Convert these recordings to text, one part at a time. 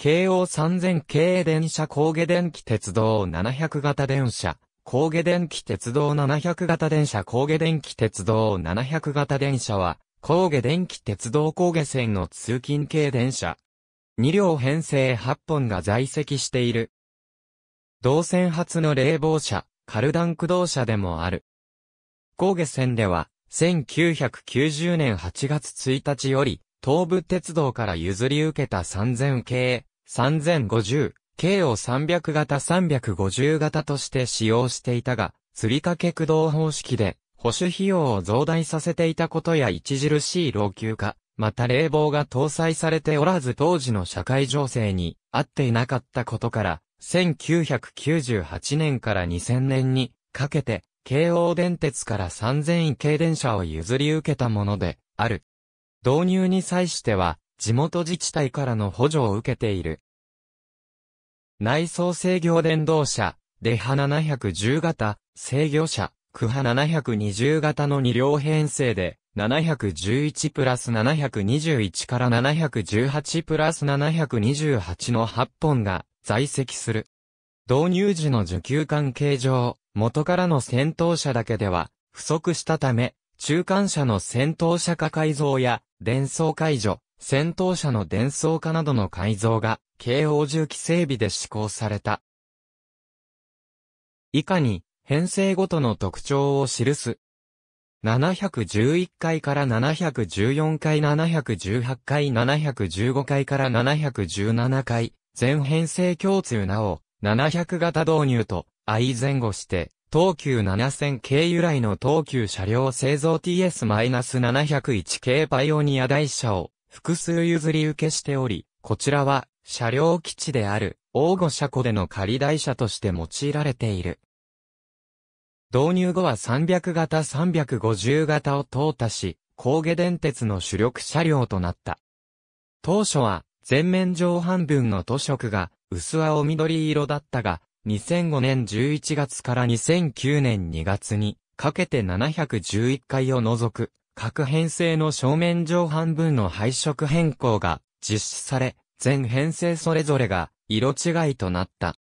京王3000電車高下電気鉄道700型電車、高下電気鉄道700型電車高下電気鉄道700型電車は、高下電気鉄道高下線の通勤系電車。2両編成8本が在籍している。同線発の冷房車、カルダン駆動車でもある。高下線では、1990年8月1日より、東武鉄道から譲り受けた3000系、3050、k を300型350型として使用していたが、釣り掛け駆動方式で、保守費用を増大させていたことや著しい老朽化、また冷房が搭載されておらず当時の社会情勢に合っていなかったことから、1998年から2000年にかけて、京王電鉄から3000位軽電車を譲り受けたものである。導入に際しては、地元自治体からの補助を受けている。内装制御電動車、デハ710型、制御車、クハ720型の2両編成で、711プラス721から718プラス728の8本が在籍する。導入時の受給関係上、元からの戦闘車だけでは不足したため、中間車の戦闘車化改造や、伝送解除、戦闘車の伝送化などの改造が、軽応重機整備で施行された。以下に、編成ごとの特徴を記す。711回から714回718回715回から717回、全編成共通なお、700型導入と、相前後して、東急7000系由来の東急車両製造 TS-701 系パイオニア台車を、複数譲り受けしており、こちらは車両基地である大御車庫での仮台車として用いられている。導入後は300型350型を淘汰し、高下電鉄の主力車両となった。当初は前面上半分の塗色が薄青緑色だったが、2005年11月から2009年2月にかけて711回を除く各編成の正面上半分の配色変更が実施され、全編成それぞれが色違いとなった。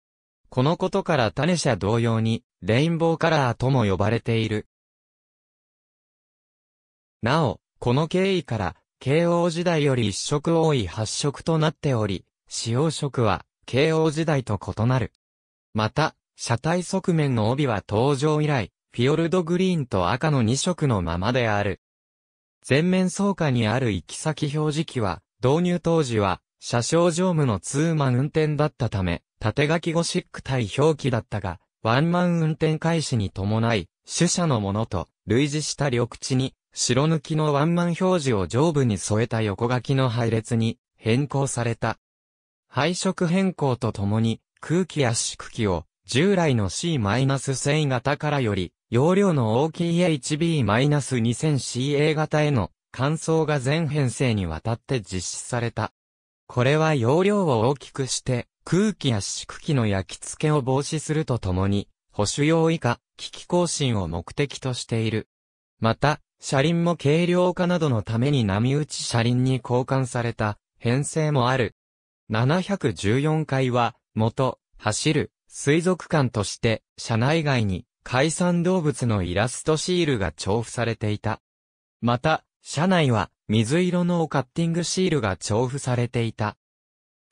このことから種社同様に、レインボーカラーとも呼ばれている。なお、この経緯から、慶応時代より一色多い発色となっており、使用色は、慶応時代と異なる。また、車体側面の帯は登場以来、フィヨルドグリーンと赤の2色のままである。前面倉下にある行き先表示器は、導入当時は、車掌乗務のツーマン運転だったため、縦書きゴシック体表記だったが、ワンマン運転開始に伴い、主車のものと類似した緑地に、白抜きのワンマン表示を上部に添えた横書きの配列に変更された。配色変更とともに、空気圧縮機を従来の C-1000 型からより容量の大きい HB-2000CA 型への換装が全編成にわたって実施された。これは容量を大きくして空気や四縮機の焼き付けを防止するとともに保守用以下機器更新を目的としている。また、車輪も軽量化などのために波打ち車輪に交換された編成もある。714回は元走る水族館として車内外に海産動物のイラストシールが重複されていた。また、車内は水色のカッティングシールが重複されていた。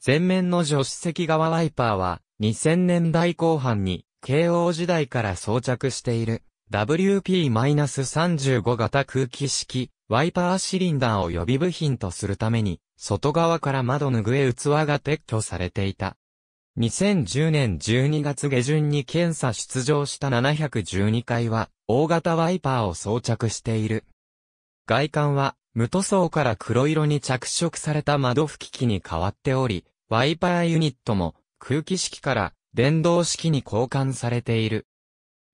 前面の助手席側ワイパーは2000年代後半に慶応時代から装着している WP-35 型空気式ワイパーシリンダーを予備部品とするために外側から窓拭え器が撤去されていた。2010年12月下旬に検査出場した712回は、大型ワイパーを装着している。外観は、無塗装から黒色に着色された窓拭き機に変わっており、ワイパーユニットも空気式から電動式に交換されている。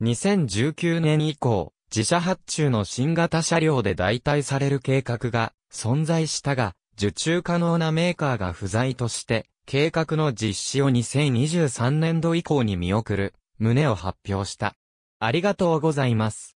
2019年以降、自社発注の新型車両で代替される計画が存在したが、受注可能なメーカーが不在として、計画の実施を2023年度以降に見送る、旨を発表した。ありがとうございます。